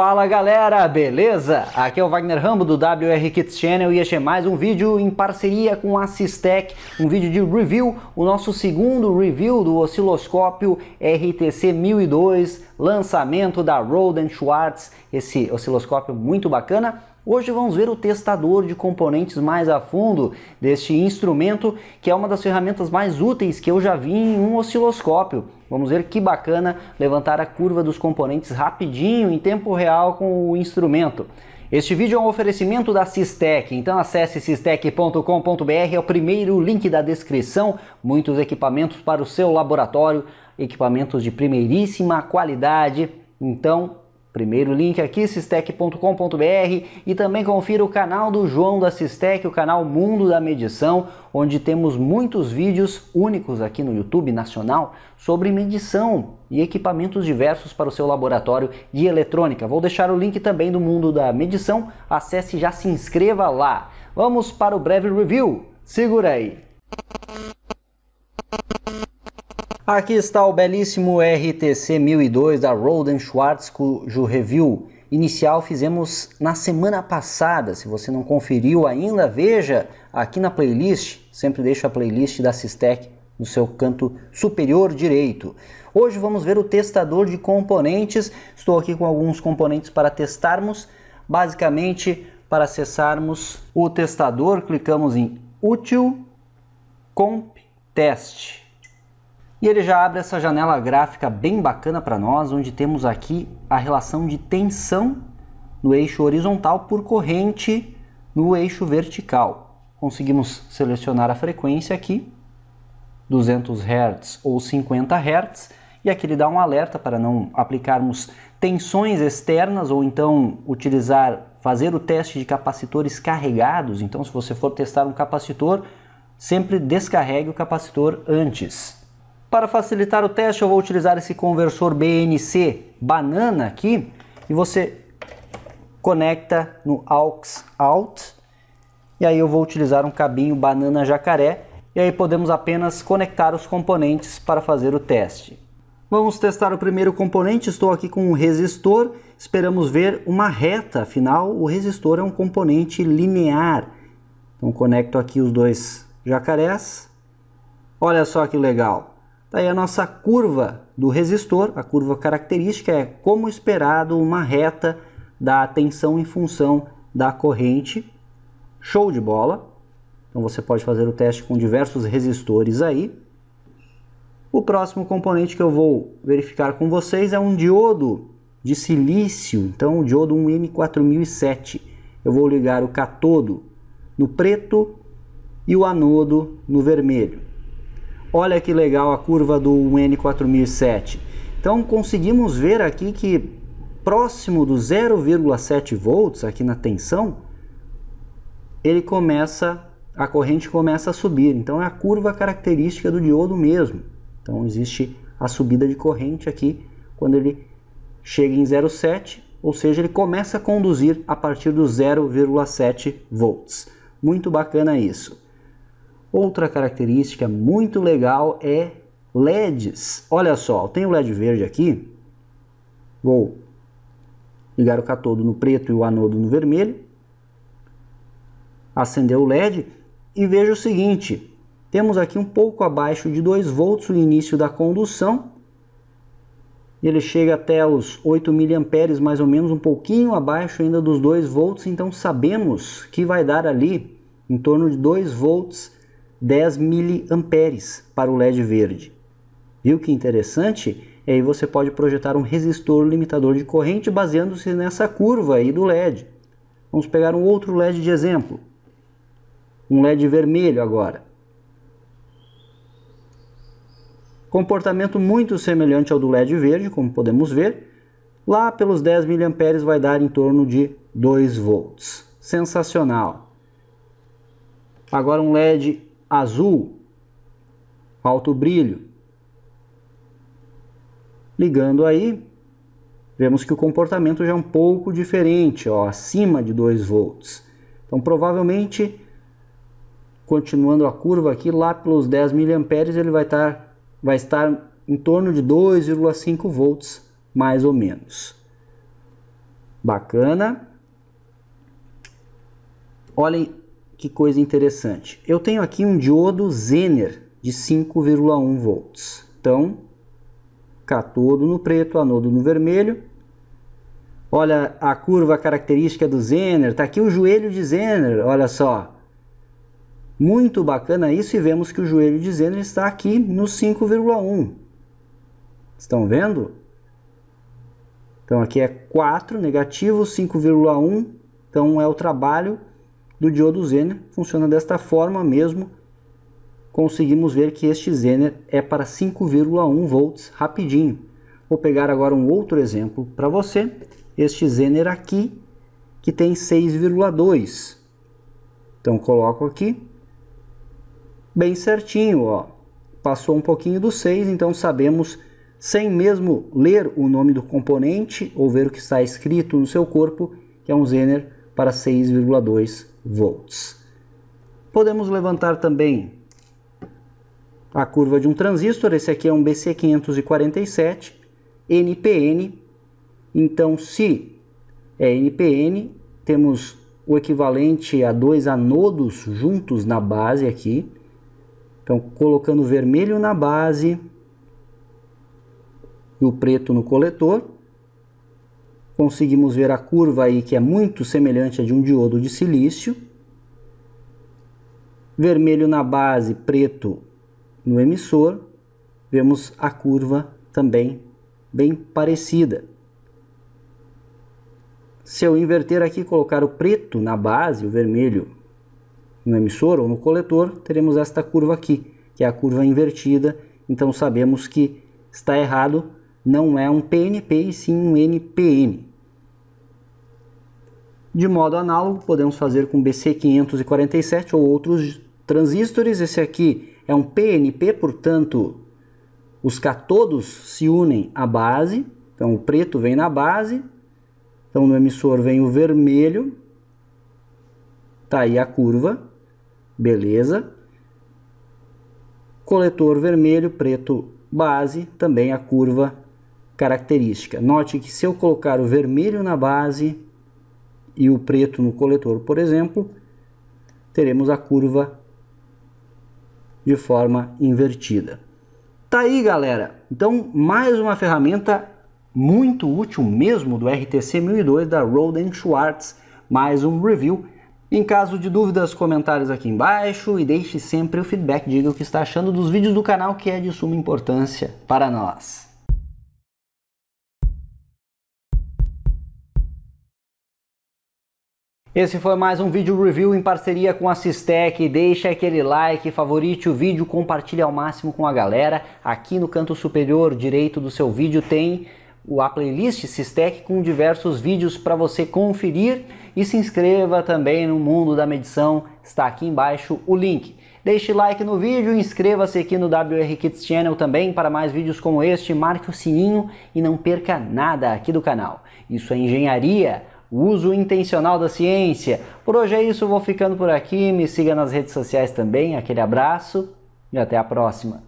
Fala galera, beleza? Aqui é o Wagner Rambo do WR Kids Channel e este é mais um vídeo em parceria com a Sistec, um vídeo de review, o nosso segundo review do osciloscópio RTC 1002, lançamento da Roden Schwartz, esse osciloscópio muito bacana. Hoje vamos ver o testador de componentes mais a fundo deste instrumento, que é uma das ferramentas mais úteis que eu já vi em um osciloscópio. Vamos ver que bacana levantar a curva dos componentes rapidinho, em tempo real, com o instrumento. Este vídeo é um oferecimento da Sistec, então acesse sistec.com.br, é o primeiro link da descrição. Muitos equipamentos para o seu laboratório, equipamentos de primeiríssima qualidade. Então, Primeiro link aqui, cistec.com.br e também confira o canal do João da Cistec, o canal Mundo da Medição, onde temos muitos vídeos únicos aqui no YouTube nacional sobre medição e equipamentos diversos para o seu laboratório de eletrônica. Vou deixar o link também do Mundo da Medição, acesse e já se inscreva lá. Vamos para o breve review, segura aí! Aqui está o belíssimo RTC 1002 da Roden Schwartz cujo review inicial fizemos na semana passada. Se você não conferiu ainda, veja aqui na playlist, sempre deixo a playlist da Sistec no seu canto superior direito. Hoje vamos ver o testador de componentes. Estou aqui com alguns componentes para testarmos. Basicamente, para acessarmos o testador, clicamos em útil, comp, teste e ele já abre essa janela gráfica bem bacana para nós, onde temos aqui a relação de tensão no eixo horizontal por corrente no eixo vertical. Conseguimos selecionar a frequência aqui, 200 Hz ou 50 Hz, e aqui ele dá um alerta para não aplicarmos tensões externas ou então utilizar, fazer o teste de capacitores carregados. Então, se você for testar um capacitor, sempre descarregue o capacitor antes. Para facilitar o teste, eu vou utilizar esse conversor BNC banana aqui e você conecta no aux out e aí eu vou utilizar um cabinho banana jacaré e aí podemos apenas conectar os componentes para fazer o teste. Vamos testar o primeiro componente, estou aqui com um resistor, esperamos ver uma reta, afinal o resistor é um componente linear. Então conecto aqui os dois jacarés, olha só que legal, Daí tá a nossa curva do resistor, a curva característica é como esperado uma reta da tensão em função da corrente. Show de bola. Então você pode fazer o teste com diversos resistores aí. O próximo componente que eu vou verificar com vocês é um diodo de silício, então o diodo 1N4007. Eu vou ligar o catodo no preto e o anodo no vermelho. Olha que legal a curva do N4007. Então conseguimos ver aqui que próximo do 0,7 volts aqui na tensão, ele começa a corrente começa a subir. Então é a curva característica do diodo mesmo. Então existe a subida de corrente aqui quando ele chega em 0,7, ou seja, ele começa a conduzir a partir do 0,7 volts. Muito bacana isso. Outra característica muito legal é LEDs. Olha só, tem o LED verde aqui. Vou ligar o catodo no preto e o anodo no vermelho. Acender o LED e veja o seguinte. Temos aqui um pouco abaixo de 2 volts o início da condução. Ele chega até os 8 mA, mais ou menos um pouquinho abaixo ainda dos 2 volts. Então sabemos que vai dar ali em torno de 2 volts 10 miliamperes para o LED verde. Viu que interessante? E aí você pode projetar um resistor limitador de corrente baseando-se nessa curva aí do LED. Vamos pegar um outro LED de exemplo. Um LED vermelho agora. Comportamento muito semelhante ao do LED verde, como podemos ver. Lá pelos 10 mA vai dar em torno de 2 volts. Sensacional! Agora um LED azul, alto brilho. Ligando aí, vemos que o comportamento já é um pouco diferente, ó, acima de 2 volts. Então, provavelmente, continuando a curva aqui, lá pelos 10 mA, ele vai estar, vai estar em torno de 2,5 volts, mais ou menos. Bacana. Olhem que coisa interessante. Eu tenho aqui um diodo Zener de 5,1 volts. Então, catodo no preto, anodo no vermelho. Olha a curva característica do Zener. Está aqui o joelho de Zener, olha só. Muito bacana isso e vemos que o joelho de Zener está aqui no 5,1. Estão vendo? Então aqui é 4 negativo, 5,1. Então é o trabalho do diodo Zener funciona desta forma mesmo. Conseguimos ver que este Zener é para 5,1 volts rapidinho. Vou pegar agora um outro exemplo para você. Este Zener aqui, que tem 6,2. Então coloco aqui bem certinho, ó. Passou um pouquinho do 6, então sabemos sem mesmo ler o nome do componente ou ver o que está escrito no seu corpo, que é um Zener para 6,2 volts. Podemos levantar também a curva de um transistor, esse aqui é um BC547, NPN. Então, se é NPN, temos o equivalente a dois anodos juntos na base aqui. Então, colocando vermelho na base e o preto no coletor conseguimos ver a curva aí que é muito semelhante à de um diodo de silício. Vermelho na base, preto no emissor. Vemos a curva também bem parecida. Se eu inverter aqui e colocar o preto na base, o vermelho no emissor ou no coletor, teremos esta curva aqui, que é a curva invertida. Então sabemos que está errado não é um PNP e sim um NPN. De modo análogo, podemos fazer com BC547 ou outros transistores. Esse aqui é um PNP, portanto, os cátodos se unem à base. Então, o preto vem na base. Então, no emissor vem o vermelho. Tá aí a curva. Beleza. Coletor vermelho, preto, base. Também a curva característica. Note que se eu colocar o vermelho na base e o preto no coletor, por exemplo, teremos a curva de forma invertida. Tá aí, galera. Então, mais uma ferramenta muito útil mesmo do RTC 1002 da Roden Schwartz, mais um review. Em caso de dúvidas, comentários aqui embaixo e deixe sempre o feedback, diga o que está achando dos vídeos do canal que é de suma importância para nós. Esse foi mais um vídeo review em parceria com a Sistec. Deixa aquele like, favorite o vídeo, compartilhe ao máximo com a galera. Aqui no canto superior direito do seu vídeo tem a playlist Sistec com diversos vídeos para você conferir e se inscreva também no mundo da medição, está aqui embaixo o link. Deixe like no vídeo, inscreva-se aqui no WR Kids Channel também para mais vídeos como este, marque o sininho e não perca nada aqui do canal. Isso é engenharia o uso intencional da ciência. Por hoje é isso, vou ficando por aqui. Me siga nas redes sociais também. Aquele abraço e até a próxima.